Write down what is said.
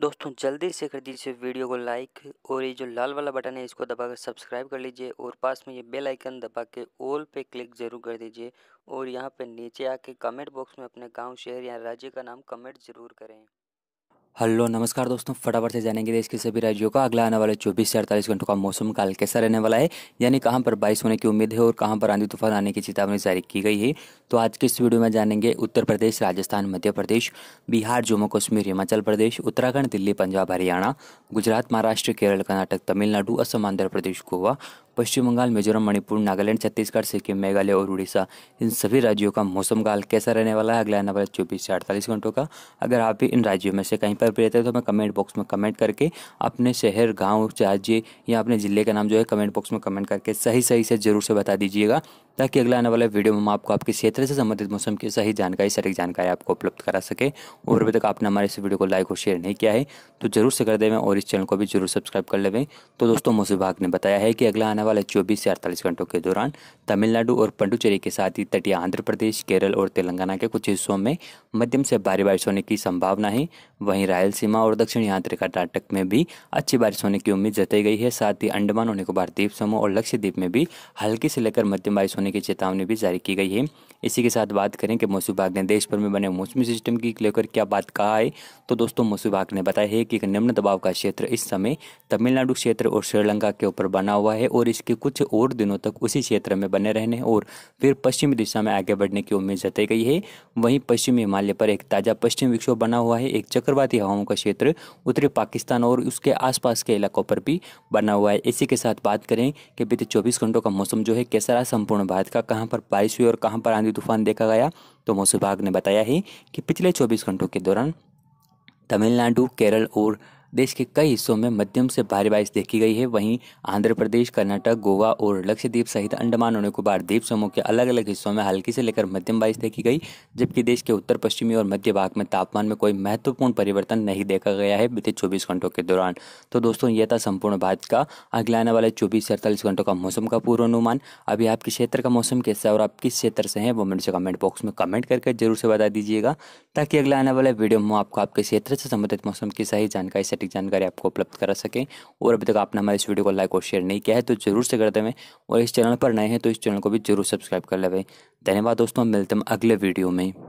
दोस्तों जल्दी से कर दीजिए वीडियो को लाइक और ये जो लाल वाला बटन है इसको दबाकर सब्सक्राइब कर लीजिए और पास में ये बेल आइकन दबा के ऑल पे क्लिक ज़रूर कर दीजिए और यहाँ पे नीचे आके कमेंट बॉक्स में अपने गांव शहर या राज्य का नाम कमेंट ज़रूर करें हेलो नमस्कार दोस्तों फटाफट से जानेंगे देश के सभी राज्यों का अगला आने वाले 24 से 48 घंटों का मौसम काल कैसा रहने वाला है यानी कहां पर बारिश होने की उम्मीद है और कहां पर आंधी तूफान आने की चेतावनी जारी की गई है तो आज के इस वीडियो में जानेंगे उत्तर प्रदेश राजस्थान मध्य प्रदेश बिहार जम्मू कश्मीर हिमाचल प्रदेश उत्तराखंड दिल्ली पंजाब हरियाणा गुजरात महाराष्ट्र केरल कर्नाटक तमिलनाडु असम आंध्र प्रदेश गोवा पश्चिम बंगाल मिजोरम मणिपुर नागालैंड छत्तीसगढ़ सिक्किम मेघालय और उड़ीसा इन सभी राज्यों का मौसम काल कैसा रहने वाला है अगले आने वाले चौबीस से अड़तालीस घंटों का अगर आप भी इन राज्यों में से कहीं पर भी रहते हैं तो हमें कमेंट बॉक्स में कमेंट करके अपने शहर गाँव राज्य या अपने ज़िले का नाम जो है कमेंट बॉक्स में कमेंट करके सही सही से ज़रूर से बता दीजिएगा ताकि अगला आने वाले वीडियो में हम आपको आपके क्षेत्र से संबंधित मौसम की सही जानकारी सटीक जानकारी आपको उपलब्ध करा सके और अभी तक आपने हमारे इस वीडियो को लाइक और शेयर नहीं किया है तो जरूर से कर देवें और इस चैनल को भी जरूर सब्सक्राइब कर लेवें तो दोस्तों मौसम विभाग ने बताया है कि अगला आने वाले चौबीस से अड़तालीस घंटों के दौरान तमिलनाडु और पंडुचेरी के साथ ही तटीय आंध्र प्रदेश केरल और तेलंगाना के कुछ हिस्सों में मध्यम से भारी बारिश होने की संभावना है वहीं रायलसीमा और दक्षिण यांत्रिक कर्नाटक में भी अच्छी बारिश होने की उम्मीद जताई गई है साथ ही अंडमान और निकोबार द्वीप समूह और लक्षद्वीप में भी हल्की से लेकर मध्यम बारिश होने की चेतावनी भी जारी की गई है इसी के साथ बात करें कि मौसम विभाग ने देश भर में बने मौसमी सिस्टम की लेकर क्या बात कहा है तो दोस्तों मौसम विभाग ने बताया है कि निम्न दबाव का क्षेत्र इस समय तमिलनाडु क्षेत्र और श्रीलंका के ऊपर बना हुआ है और इसके कुछ और दिनों तक उसी क्षेत्र में बने रहने और फिर पश्चिमी दिशा में आगे बढ़ने की उम्मीद जताई गई है वहीं पश्चिमी हिमालय पर एक ताज़ा पश्चिम विक्षोभ बना हुआ है एक चक चक्रवाती हवाओं का क्षेत्र उत्तरी पाकिस्तान और उसके आसपास के इलाकों पर भी बना हुआ है इसी के साथ बात करें कि बीते 24 घंटों का मौसम जो है कैसा रहा संपूर्ण भारत का कहाँ पर बारिश हुई और कहाँ पर आंधी तूफान देखा गया तो मौसम विभाग ने बताया है कि पिछले चौबीस घंटों के दौरान तमिलनाडु केरल और देश के कई हिस्सों में मध्यम से भारी बारिश देखी गई है वहीं आंध्र प्रदेश कर्नाटक गोवा और लक्षद्वीप सहित अंडमान और निकोबार द्वीप समूह के अलग अलग हिस्सों में हल्की से लेकर मध्यम बारिश देखी गई जबकि देश के उत्तर पश्चिमी और मध्य भाग में तापमान में कोई महत्वपूर्ण परिवर्तन नहीं देखा गया है बीते चौबीस घंटों के दौरान तो दोस्तों यह था संपूर्ण भारत का अगले आने वाले चौबीस से अड़तालीस घंटों का मौसम का पूर्वानुमान अभी आपके क्षेत्र का मौसम कैसा है और आप किस क्षेत्र से हैं वो मुझे कमेंट बॉक्स में कमेंट करके जरूर से बता दीजिएगा ताकि अगले आने वाले वीडियो में आपको आपके क्षेत्र से संबंधित मौसम की सही जानकारी सटी अधिक जानकारी आपको उपलब्ध करा सके और अभी तक आपने हमारे इस वीडियो को लाइक और शेयर नहीं किया है तो जरूर से कर देवें और इस चैनल पर नए हैं तो इस चैनल को भी जरूर सब्सक्राइब कर लेवें धन्यवाद दोस्तों मिलते हैं अगले वीडियो में